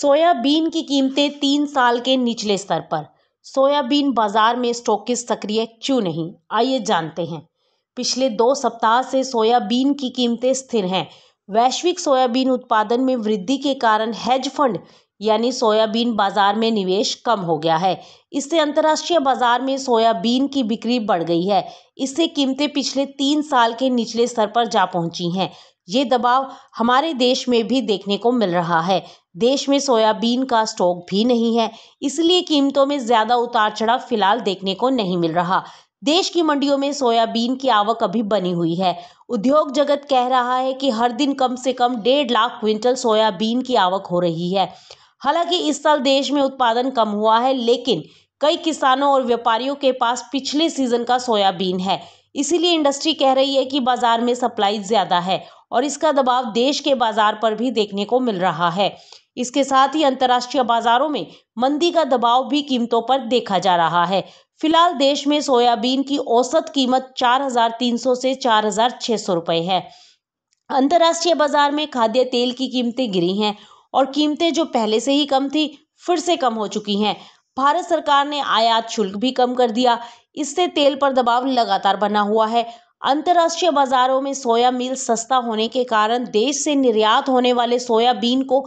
soybean की कीमतें तीन साल के निचले स्तर पर सोयाबीन बाजार में स्टोकिस सक्रिय क्यों नहीं आइए जानते हैं पिछले दो सप्ताह से सोयाबीन की कीमतें स्थिर हैं वैश्विक सोयाबीन उत्पादन में वृद्धि के कारण हेज फंड यानी सोयाबीन बाजार में निवेश कम हो गया है इससे अंतर्राष्ट्रीय बाजार में सोयाबीन की बिक्री बढ़ गई है इससे कीमतें पिछले तीन साल के निचले स्तर पर जा पहुंची हैं ये दबाव हमारे देश में भी देखने को मिल रहा है देश में सोयाबीन का स्टॉक भी नहीं है इसलिए कीमतों में ज़्यादा उतार चढ़ाव फिलहाल देखने को नहीं मिल रहा देश की मंडियों में सोयाबीन की आवक अभी बनी हुई है उद्योग जगत कह रहा है कि हर दिन कम से कम डेढ़ लाख क्विंटल सोयाबीन की आवक हो रही है हालांकि इस साल देश में उत्पादन कम हुआ है लेकिन कई किसानों और व्यापारियों के पास पिछले सीजन का सोयाबीन है इसीलिए इंडस्ट्री कह रही है कि बाजार में सप्लाई ज़्यादा है और इसका दबाव देश के बाजार पर भी देखने को मिल रहा है इसके साथ ही अंतर्राष्ट्रीय बाजारों में मंदी का दबाव भी कीमतों पर देखा जा रहा है फिलहाल देश में सोयाबीन की औसत कीमत 4,300 से 4,600 रुपए है अंतर्राष्ट्रीय बाजार में खाद्य तेल की कीमतें गिरी हैं और कीमतें जो पहले से ही कम थी फिर से कम हो चुकी हैं भारत सरकार ने आयात शुल्क भी कम कर दिया इससे तेल पर दबाव लगातार बना हुआ है अंतर्राष्ट्रीय बाजारों में सोया मिल सस्ता होने के कारण देश से निर्यात होने वाले सोयाबीन को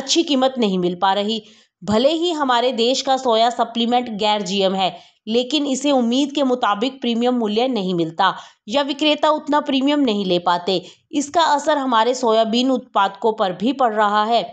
अच्छी कीमत नहीं मिल पा रही भले ही हमारे देश का सोया सप्लीमेंट गैर जीएम है लेकिन इसे उम्मीद के मुताबिक प्रीमियम मूल्य नहीं मिलता या विक्रेता उतना प्रीमियम नहीं ले पाते इसका असर हमारे सोयाबीन उत्पादकों पर भी पड़ रहा है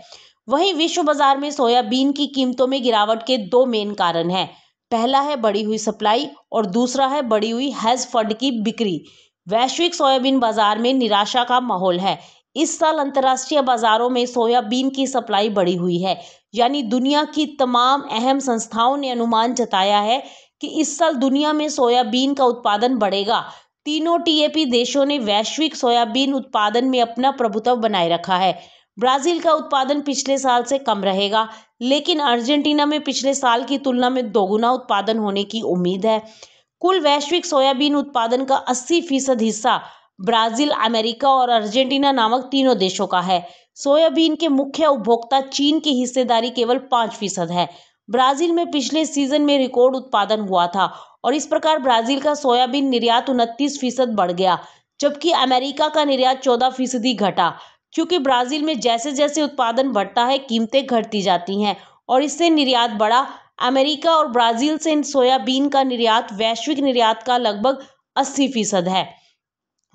वहीं विश्व बाजार में सोयाबीन की कीमतों में गिरावट के दो मेन कारण हैं पहला है बढ़ी हुई सप्लाई और दूसरा है बढ़ी हुई हैज फंड की बिक्री वैश्विक सोयाबीन बाजार में निराशा का माहौल है इस साल अंतर्राष्ट्रीय बाजारों में सोयाबीन की सप्लाई बढ़ी हुई है यानी दुनिया की तमाम अहम संस्थाओं ने अनुमान जताया है कि इस साल दुनिया में सोयाबीन का उत्पादन बढ़ेगा तीनों टीएपी देशों ने वैश्विक सोयाबीन उत्पादन में अपना प्रभुत्व बनाए रखा है ब्राज़ील का उत्पादन पिछले साल से कम रहेगा लेकिन अर्जेंटीना में पिछले साल की तुलना में दोगुना उत्पादन होने की उम्मीद है कुल वैश्विक सोयाबीन उत्पादन का 80 फीसद हिस्सा ब्राज़ील अमेरिका और अर्जेंटीना नामक तीनों देशों का है सोयाबीन के मुख्य उपभोक्ता चीन की हिस्सेदारी केवल पाँच फीसद है ब्राजील में पिछले सीजन में रिकॉर्ड उत्पादन हुआ था और इस प्रकार ब्राजील का सोयाबीन निर्यात उनतीस फीसद बढ़ गया जबकि अमेरिका का निर्यात चौदह फीसदी घटा क्योंकि ब्राज़ील में जैसे जैसे उत्पादन बढ़ता है कीमतें घटती जाती हैं और इससे निर्यात बढ़ा अमेरिका और ब्राज़ील से सोयाबीन का निर्यात वैश्विक निर्यात का लगभग अस्सी फीसद है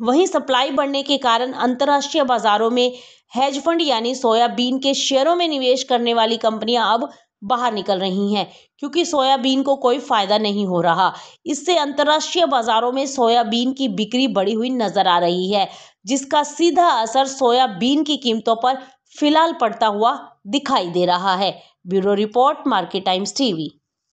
वहीं सप्लाई बढ़ने के कारण अंतर्राष्ट्रीय बाजारों में हेज फंड यानी सोयाबीन के शेयरों में निवेश करने वाली कंपनियां अब बाहर निकल रही हैं क्योंकि सोयाबीन को कोई फ़ायदा नहीं हो रहा इससे अंतर्राष्ट्रीय बाज़ारों में सोयाबीन की बिक्री बढ़ी हुई नज़र आ रही है जिसका सीधा असर सोयाबीन की कीमतों पर फिलहाल पड़ता हुआ दिखाई दे रहा है bureau report market times TV